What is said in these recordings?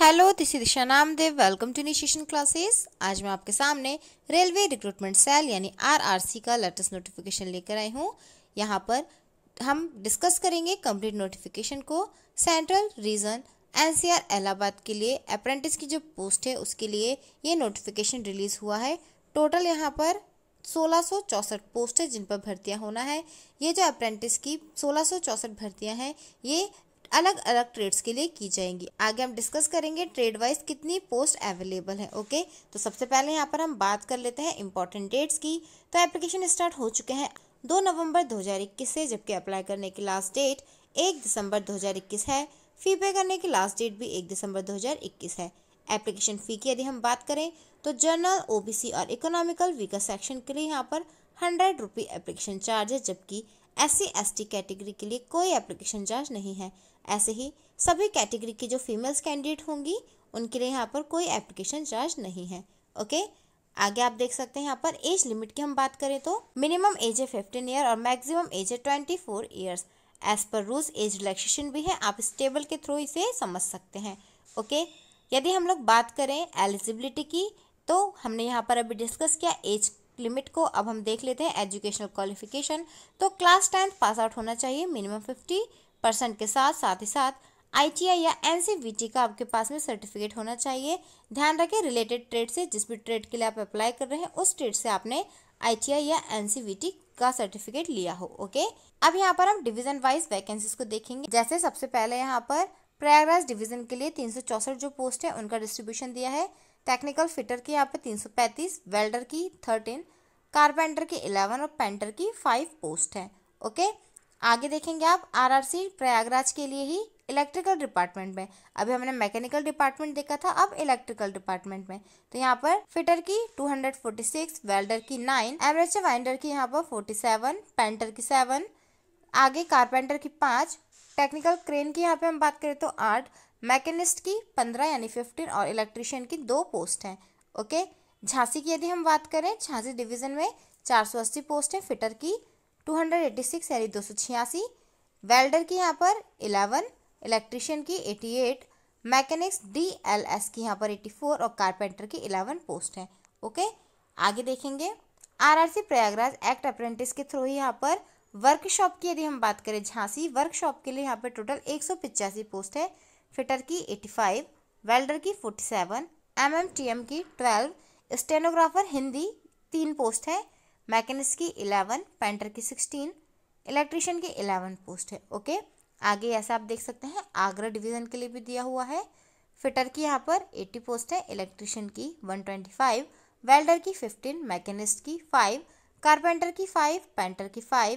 hello this is Disha Namdev welcome to initiation classes आज मैं आपके सामने रेलवे रिक्रूटमेंट सेल यानी आरआरसी का लेटेस्ट नोटिफिकेशन लेकर आई हूँ यहाँ पर हम डिस्कस करेंगे कंप्लीट नोटिफिकेशन को सेंट्रल रीजन एनसीआर इलाहाबाद के लिए अप्रेंटिस की जो पोस्ट है उसके लिए ये नोटिफिकेशन रिलीज़ हुआ है टोटल यहाँ पर सोलह पोस्ट है जिन पर भर्तियाँ होना है ये जो अप्रेंटिस की सोलह भर्तियां हैं ये अलग अलग ट्रेड्स के लिए की जाएंगी आगे हम डिस्कस करेंगे ट्रेड वाइज कितनी पोस्ट अवेलेबल है ओके तो सबसे पहले यहाँ पर हम बात कर लेते हैं इंपॉर्टेंट डेट्स की तो एप्लीकेशन स्टार्ट हो चुके हैं दो नवंबर 2021 से जबकि अप्लाई करने की लास्ट डेट एक दिसंबर 2021 है फ़ी पे करने की लास्ट डेट भी एक दिसंबर 2021 है एप्लीकेशन फ़ी की यदि हम बात करें तो जर्नल ओबीसी और इकोनॉमिकल वीकर सेक्शन के लिए यहाँ पर हंड्रेड रुपी एप्लीकेशन चार्ज है जबकि एस सी कैटेगरी के लिए कोई एप्लीकेशन चार्ज नहीं है ऐसे ही सभी कैटेगरी की जो फीमेल्स कैंडिडेट होंगी उनके लिए यहाँ पर कोई एप्लीकेशन चार्ज नहीं है ओके आगे आप देख सकते हैं यहाँ पर एज लिमिट की हम बात करें तो मिनिमम एज है फिफ्टीन ईयर और मैक्सिमम एज है ट्वेंटी फोर ईयर्स एज पर रूल्स एज रिलैक्सेशन भी है आप इस टेबल के थ्रू इसे समझ सकते हैं ओके यदि हम लोग बात करें एलिजिबिलिटी की तो हमने यहाँ पर अभी डिस्कस किया एज लिमिट को अब हम देख लेते हैं एजुकेशनल क्वालिफिकेशन तो क्लास टेंथ पास आउट होना चाहिए मिनिमम फिफ्टी परसेंट के साथ साथ ही साथ आईटीआई या एनसीवीटी का आपके पास में सर्टिफिकेट होना चाहिए ध्यान रखें रिलेटेड ट्रेड से जिस भी ट्रेड के लिए आप अप्लाई कर रहे हैं उस ट्रेड से आपने आई या एन का सर्टिफिकेट लिया हो ओके अब यहाँ पर हम डिविजन वाइज वैकेंसीज को देखेंगे जैसे सबसे पहले यहाँ पर प्रयागराज डिवीजन के लिए तीन जो पोस्ट है उनका डिस्ट्रीब्यूशन दिया है टेक्निकल फिटर की यहाँ पे तीन सौ पैंतीस वेल्डर की थर्टीन कारपेंटर की इलेवन और पेंटर की फाइव पोस्ट है ओके आगे देखेंगे आप आरआरसी प्रयागराज के लिए ही इलेक्ट्रिकल डिपार्टमेंट में अभी हमने मैकेनिकल डिपार्टमेंट देखा था अब इलेक्ट्रिकल डिपार्टमेंट में तो यहाँ पर फिटर की 246 वेल्डर की 9 एवरेज वाइंडर की यहाँ पर 47 पेंटर की 7 आगे कारपेंटर की 5 टेक्निकल क्रेन की यहाँ पे हम बात करें तो 8 मैकेनिस्ट की पंद्रह यानी फिफ्टीन और इलेक्ट्रिशियन की दो पोस्ट हैं ओके झांसी की यदि हम बात करें झांसी डिवीज़न में चार सौ अस्सी पोस्ट हैं फिटर की टू हंड्रेड एट्टी सिक्स यानी दो सौ छियासी वेल्डर की यहाँ पर इलेवन इलेक्ट्रिशियन की eighty eight mechanics D L S की यहाँ पर एट्टी फोर और कारपेंटर की इलेवन पोस्ट हैं ओके आगे देखेंगे R R C Prayagraj act apprentice के थ्रू ही यहाँ पर वर्कशॉप की यदि हम बात करें झांसी वर्कशॉप के लिए यहाँ पर टोटल एक सौ पिचासी पोस्ट है फिटर की 85, वेल्डर की 47, एमएमटीएम की 12, स्टेनोग्राफर हिंदी तीन पोस्ट है मैकेनिस्ट की 11, पेंटर की 16, इलेक्ट्रिशियन की 11 पोस्ट है ओके आगे ऐसा आप देख सकते हैं आगरा डिवीज़न के लिए भी दिया हुआ है फिटर की यहाँ पर 80 पोस्ट है इलेक्ट्रिशियन की 125, वेल्डर की 15, मैकेनिस्ट की 5, कारपेंटर की 5, पेंटर की 5,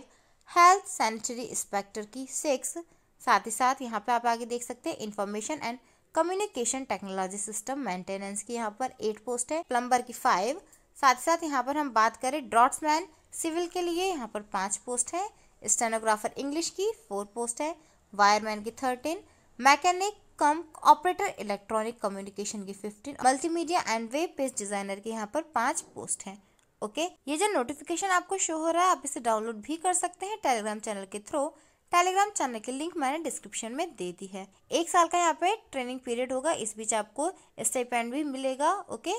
हेल्थ सैनिटरी इंस्पेक्टर की 6, साथ ही साथ यहाँ पे आप आगे देख सकते हैं information and communication technology system maintenance की यहाँ पर एट पोस्ट है प्लम्बर की फाइव साथ ही साथ यहाँ पर हम बात करें ड्रॉट्समैन सिविल के लिए यहाँ पर पाँच पोस्ट है स्टेनोग्राफर इंग्लिश की फोर पोस्ट है वायरमैन की thirteen mechanic cum operator electronic communication की fifteen multimedia and web page designer की यहाँ पर पाँच पोस्ट है ओके ये जो नोटिफिकेशन आपको शो हो रहा है आप इसे डाउनलोड भी कर सकते हैं टेलीग्राम चैनल के थ्रू टेलीग्राम चैनल की लिंक मैंने डिस्क्रिप्शन में दे दी है एक साल का यहाँ पे ट्रेनिंग पीरियड होगा इस बीच आपको स्टेपेंड भी मिलेगा ओके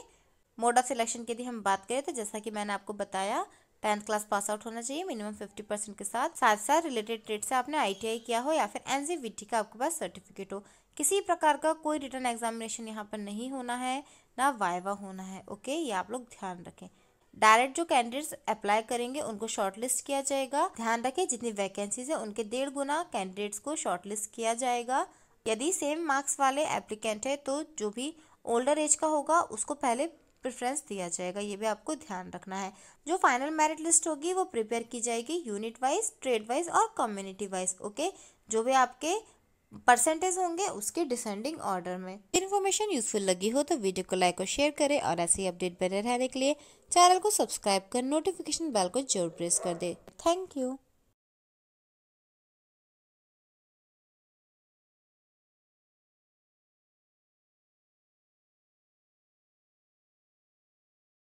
मोड ऑफ सिलेक्शन की यदि हम बात करें तो जैसा कि मैंने आपको बताया टेंथ क्लास पास आउट होना चाहिए मिनिमम फिफ्टी परसेंट के साथ साथ साथ रिलेटेड ट्रेड से आपने आईटीआई किया हो या फिर एनसीवीटी का आपके पास सर्टिफिकेट हो किसी प्रकार का कोई रिटर्न एग्जामिनेशन यहाँ पर नहीं होना है ना वाइवा होना है ओके ये आप लोग ध्यान रखें डायरेक्ट जो कैंडिडेट्स अप्लाई करेंगे उनको शॉर्टलिस्ट किया जाएगा ध्यान रखें जितनी वैकेंसीज है उनके डेढ़ गुना कैंडिडेट्स को शॉर्टलिस्ट किया जाएगा यदि सेम मार्क्स वाले एप्लीकेंट है तो जो भी ओल्डर एज का होगा उसको पहले प्रेफरेंस दिया जाएगा ये भी आपको ध्यान रखना है जो फाइनल मेरिट लिस्ट होगी वो प्रिपेयर की जाएगी यूनिट वाइज ट्रेड वाइज और कम्युनिटी वाइज ओके जो भी आपके परसेंटेज होंगे उसके डिसेंडिंग ऑर्डर में इन्फॉर्मेशन यूजफुल लगी हो तो वीडियो को लाइक और शेयर करें और ऐसे ही अपडेट बने रहने के लिए चैनल को सब्सक्राइब कर नोटिफिकेशन बेल को जरूर प्रेस कर दे थैंक यू